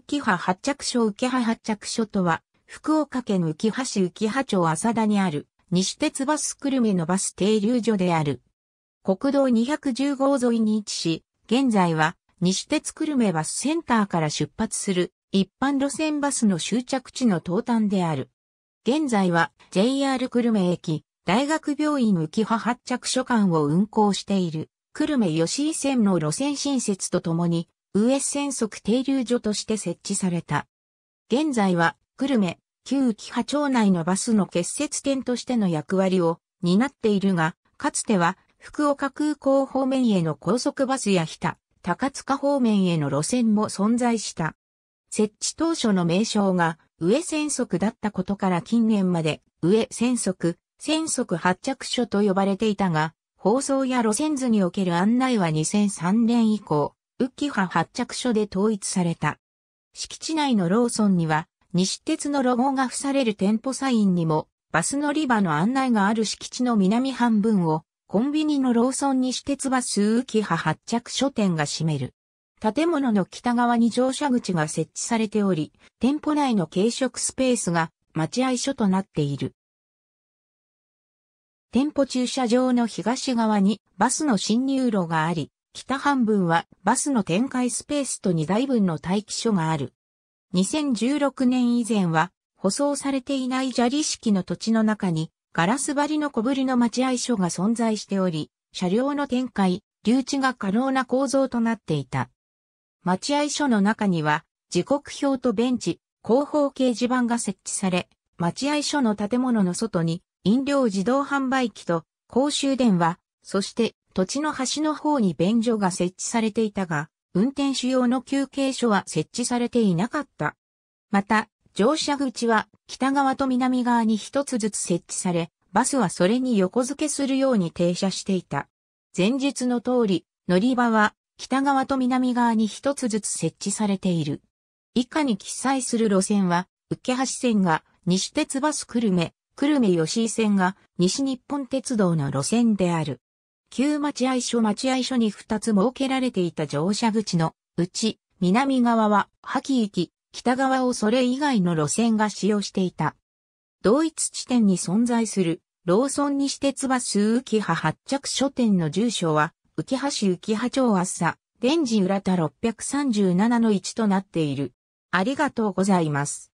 浮羽発着所浮羽発着所とは、福岡県浮羽市浮羽町浅田にある、西鉄バス久留米のバス停留所である。国道210号沿いに位置し、現在は西鉄久留米バスセンターから出発する一般路線バスの終着地の東端である。現在は JR 久留米駅、大学病院浮羽発着所間を運行している、久留米吉井線の路線新設とともに、ウエッセン側停留所として設置された。現在は、久留米、旧木波町内のバスの結節点としての役割を担っているが、かつては、福岡空港方面への高速バスや日田、高塚方面への路線も存在した。設置当初の名称が、上戦足だったことから近年まで、上戦足、戦足発着所と呼ばれていたが、放送や路線図における案内は2003年以降、浮き発着所で統一された。敷地内のローソンには、西鉄のロゴが付される店舗サインにも、バス乗り場の案内がある敷地の南半分を、コンビニのローソン西鉄バス浮キハ発着所店が占める。建物の北側に乗車口が設置されており、店舗内の軽食スペースが待合所となっている。店舗駐車場の東側にバスの進入路があり、北半分はバスの展開スペースと2台分の待機所がある。2016年以前は、舗装されていない砂利式の土地の中に、ガラス張りの小ぶりの待合所が存在しており、車両の展開、留置が可能な構造となっていた。待合所の中には、時刻表とベンチ、広報掲示板が設置され、待合所の建物の外に、飲料自動販売機と公衆電話、そして土地の端の方に便所が設置されていたが、運転手用の休憩所は設置されていなかった。また、乗車口は北側と南側に一つずつ設置され、バスはそれに横付けするように停車していた。前述の通り、乗り場は北側と南側に一つずつ設置されている。以下に記載する路線は、受橋線が西鉄バス久留米、久留米吉井線が西日本鉄道の路線である。旧待合所待合所に2つ設けられていた乗車口のうち、南側は覇気行き、北側をそれ以外の路線が使用していた。同一地点に存在する、ローソン西鉄バス浮羽発着所店の住所は、浮は市浮葉町朝、電磁浦田637の1となっている。ありがとうございます。